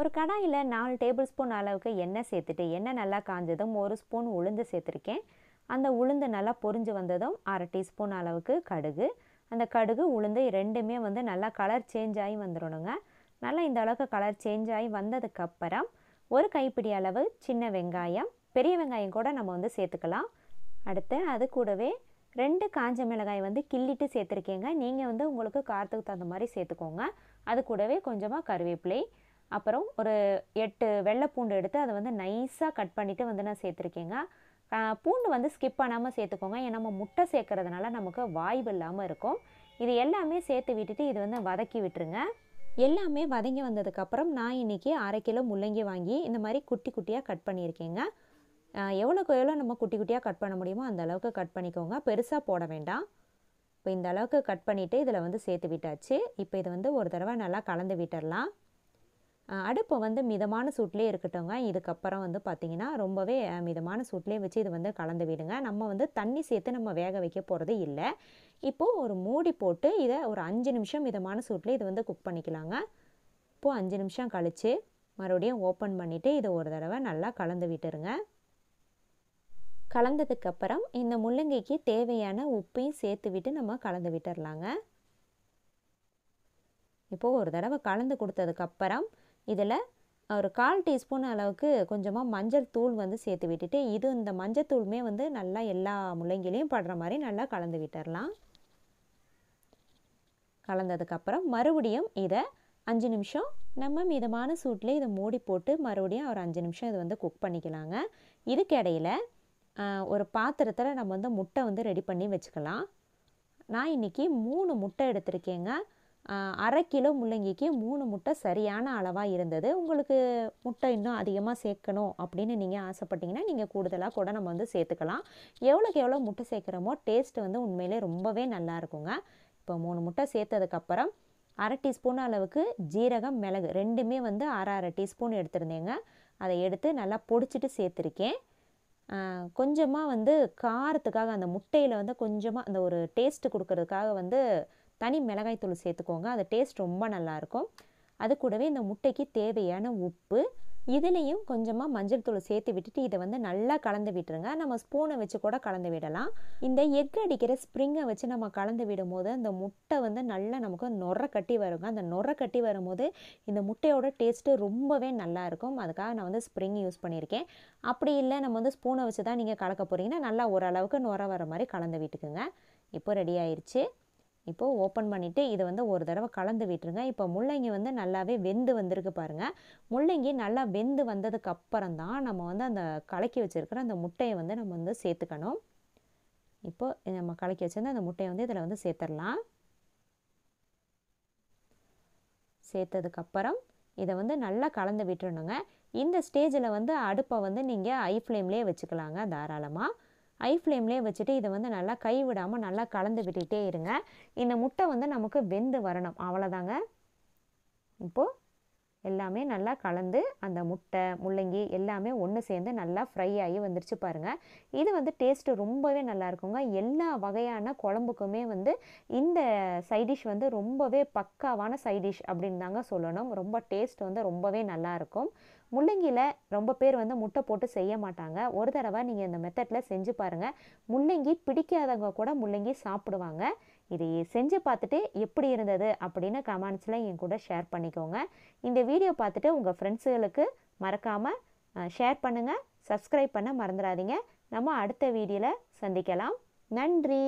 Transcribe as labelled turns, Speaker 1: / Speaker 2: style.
Speaker 1: ஒரு கடாயில் நாலு டேபிள் ஸ்பூன் அளவுக்கு எண்ணெய் சேர்த்துட்டு எண்ணெய் நல்லா காஞ்சதும் ஒரு ஸ்பூன் உளுந்து சேர்த்துருக்கேன் அந்த உளுந்து நல்லா பொரிஞ்சு வந்ததும் அரை டீஸ்பூன் அளவுக்கு கடுகு அந்த கடுகு உளுந்து ரெண்டுமே வந்து நல்லா கலர் சேஞ்ச் ஆகி வந்துடணுங்க நல்லா இந்த அளவுக்கு கலர் சேஞ்ச் ஆகி வந்ததுக்கப்புறம் ஒரு கைப்பிடி அளவு சின்ன வெங்காயம் பெரிய வெங்காயம் கூட நம்ம வந்து சேர்த்துக்கலாம் அடுத்து அது கூடவே ரெண்டு காஞ்ச மிளகாய் வந்து கிள்ளிட்டு சேர்த்துருக்கேங்க நீங்கள் வந்து உங்களுக்கு காரத்துக்கு தகுந்த மாதிரி சேர்த்துக்கோங்க அது கூடவே கொஞ்சமாக கருவேப்பிலை அப்புறம் ஒரு எட்டு வெள்ளை பூண்டு எடுத்து அதை வந்து நைஸாக கட் பண்ணிவிட்டு வந்து நான் சேர்த்துருக்கேங்க பூண்டு வந்து ஸ்கிப் பண்ணாமல் சேர்த்துக்கோங்க ஏன்னா நம்ம முட்டை சேர்க்குறதுனால நமக்கு வாய்வு இல்லாமல் இருக்கும் இது எல்லாமே சேர்த்து விட்டுட்டு இது வந்து வதக்கி விட்டுருங்க எல்லாமே வதங்கி வந்ததுக்கப்புறம் நான் இன்றைக்கி அரை கிலோ முள்ளங்கி வாங்கி இந்த மாதிரி குட்டி குட்டியாக கட் பண்ணியிருக்கேங்க எவ்வளோக்கு எவ்வளோ நம்ம குட்டி குட்டியாக கட் பண்ண முடியுமோ அந்த அளவுக்கு கட் பண்ணிக்கோங்க பெருசாக போட வேண்டாம் இப்போ இந்த அளவுக்கு கட் பண்ணிவிட்டு இதில் வந்து சேர்த்து விட்டாச்சு இப்போ இது வந்து ஒரு தடவை நல்லா கலந்து விட்டுடலாம் அடுப்பு வந்து மிதமான சூட்லேயே இருக்கட்டும்ங்க இதுக்கப்புறம் வந்து பார்த்திங்கன்னா ரொம்பவே மிதமான சூட்லேயே வச்சு இது வந்து கலந்து விடுங்க நம்ம வந்து தண்ணி சேர்த்து நம்ம வேக வைக்க போகிறது இல்லை இப்போது ஒரு மூடி போட்டு இதை ஒரு அஞ்சு நிமிஷம் மிதமான சூட்லேயே இது வந்து குக் பண்ணிக்கலாங்க இப்போது அஞ்சு நிமிஷம் கழித்து மறுபடியும் ஓப்பன் பண்ணிவிட்டு இதை ஒரு தடவை நல்லா கலந்து விட்டுருங்க கலந்ததுக்கப்புறம் இந்த முள்ளங்கைக்கு தேவையான உப்பையும் சேர்த்து விட்டு நம்ம கலந்து விட்டுடலாங்க இப்போது ஒரு தடவை கலந்து கொடுத்ததுக்கப்புறம் இதில் ஒரு கால் டீஸ்பூன் அளவுக்கு கொஞ்சமாக மஞ்சள் தூள் வந்து சேர்த்து விட்டுட்டு இது இந்த மஞ்சள் தூளுமே வந்து நல்லா எல்லா முள்ளங்கிலையும் படுற மாதிரி நல்லா கலந்து விட்டுடலாம் கலந்ததுக்கப்புறம் மறுபடியும் இதை அஞ்சு நிமிஷம் நம்ம மிதமான சூட்டில் இதை மூடி போட்டு மறுபடியும் ஒரு அஞ்சு நிமிஷம் இதை வந்து குக் பண்ணிக்கலாங்க இதுக்கிடையில் ஒரு பாத்திரத்தில் நம்ம வந்து முட்டை வந்து ரெடி பண்ணி வச்சுக்கலாம் நான் இன்றைக்கி மூணு முட்டை எடுத்திருக்கேங்க அரை கிலோ முள்ளங்கிக்கு மூணு முட்டை சரியான அளவாக இருந்தது உங்களுக்கு முட்டை இன்னும் அதிகமாக சேர்க்கணும் அப்படின்னு நீங்கள் ஆசைப்பட்டீங்கன்னா நீங்கள் கூடுதலாக கூட நம்ம வந்து சேர்த்துக்கலாம் எவ்வளோக்கு எவ்வளோ முட்டை சேர்க்குறோமோ டேஸ்ட் வந்து உண்மையிலே ரொம்பவே நல்லா இருக்குங்க இப்போ மூணு முட்டை சேர்த்ததுக்கப்புறம் அரை டீஸ்பூன் அளவுக்கு ஜீரகம் மிளகு ரெண்டுமே வந்து அரை அரை டீஸ்பூன் எடுத்திருந்தேங்க அதை எடுத்து நல்லா பொடிச்சிட்டு சேர்த்துருக்கேன் கொஞ்சமாக வந்து காரத்துக்காக அந்த முட்டையில் வந்து கொஞ்சமாக அந்த ஒரு டேஸ்ட்டு கொடுக்கறதுக்காக வந்து தனி மிளகாய் தூள் சேர்த்துக்கோங்க அது டேஸ்ட் ரொம்ப நல்லாயிருக்கும் அது கூடவே இந்த முட்டைக்கு தேவையான உப்பு இதுலேயும் கொஞ்சமாக மஞ்சள் தூள் சேர்த்து விட்டுட்டு இதை வந்து நல்லா கலந்து விட்டுருங்க நம்ம ஸ்பூனை வச்சு கூட கலந்து விடலாம் இந்த எக் அடிக்கிற ஸ்ப்ரிங்கை வச்சு நம்ம கலந்து விடும் போது அந்த முட்டை வந்து நல்லா நமக்கு நொற கட்டி வருங்க அந்த நொற கட்டி வரும்போது இந்த முட்டையோட டேஸ்ட்டு ரொம்பவே நல்லாயிருக்கும் அதுக்காக நான் வந்து ஸ்ப்ரிங் யூஸ் பண்ணியிருக்கேன் அப்படி இல்லை நம்ம வந்து ஸ்பூனை வச்சு தான் நீங்கள் கலக்க போகிறீங்கன்னா நல்லா ஓரளவுக்கு நொற வர மாதிரி கலந்து விட்டுக்குங்க இப்போ ரெடி ஆயிடுச்சு இப்போது ஓப்பன் பண்ணிவிட்டு இதை வந்து ஒரு தடவை கலந்து விட்டுருங்க இப்போ முள்ளங்கி வந்து நல்லாவே வெந்து வந்திருக்கு பாருங்கள் முள்ளங்கி நல்லா வெந்து வந்ததுக்கு அப்புறம் தான் நம்ம வந்து அந்த கலக்கி வச்சுருக்கிற அந்த முட்டையை வந்து நம்ம வந்து சேர்த்துக்கணும் இப்போது நம்ம கலக்கி வச்சுருந்து அந்த முட்டையை வந்து இதில் வந்து சேர்த்துடலாம் சேர்த்ததுக்கப்புறம் இதை வந்து நல்லா கலந்து விட்டுருணுங்க இந்த ஸ்டேஜில் வந்து அடுப்பை வந்து நீங்கள் ஐ ஃப்ளேம்லேயே வச்சுக்கலாங்க தாராளமாக ஐ ஃப்ளேம்லேயே வச்சுட்டு இதை வந்து நல்லா கை விடாமல் நல்லா கலந்து விட்டுகிட்டே இருங்க இந்த முட்டை வந்து நமக்கு வெந்து வரணும் அவ்வளோதாங்க இப்போது எல்லாமே நல்லா கலந்து அந்த முட்டை முள்ளங்கி எல்லாமே ஒன்று சேர்ந்து நல்லா ஃப்ரை ஆகி வந்துருச்சு பாருங்கள் இது வந்து டேஸ்ட்டு ரொம்பவே நல்லா இருக்குங்க எல்லா வகையான குழம்புக்குமே வந்து இந்த சைடிஷ் வந்து ரொம்பவே பக்காவான சைடிஷ் அப்படின்னு தாங்க சொல்லணும் ரொம்ப டேஸ்ட் வந்து ரொம்பவே நல்லாயிருக்கும் முள்ளங்கியில் ரொம்ப பேர் வந்து முட்டை போட்டு செய்ய மாட்டாங்க ஒரு தடவை நீங்கள் இந்த மெத்தடில் செஞ்சு பாருங்கள் முள்ளங்கி பிடிக்காதவங்க கூட முள்ளங்கி சாப்பிடுவாங்க இது செஞ்சு பார்த்துட்டு எப்படி இருந்தது அப்படின்னு கமெண்ட்ஸில் என் கூட ஷேர் பண்ணிக்கோங்க இந்த வீடியோ பார்த்துட்டு உங்கள் ஃப்ரெண்ட்ஸுகளுக்கு மறக்காமல் ஷேர் பண்ணுங்கள் சப்ஸ்கிரைப் பண்ண மறந்துடாதீங்க நம்ம அடுத்த வீடியோவில் சந்திக்கலாம் நன்றி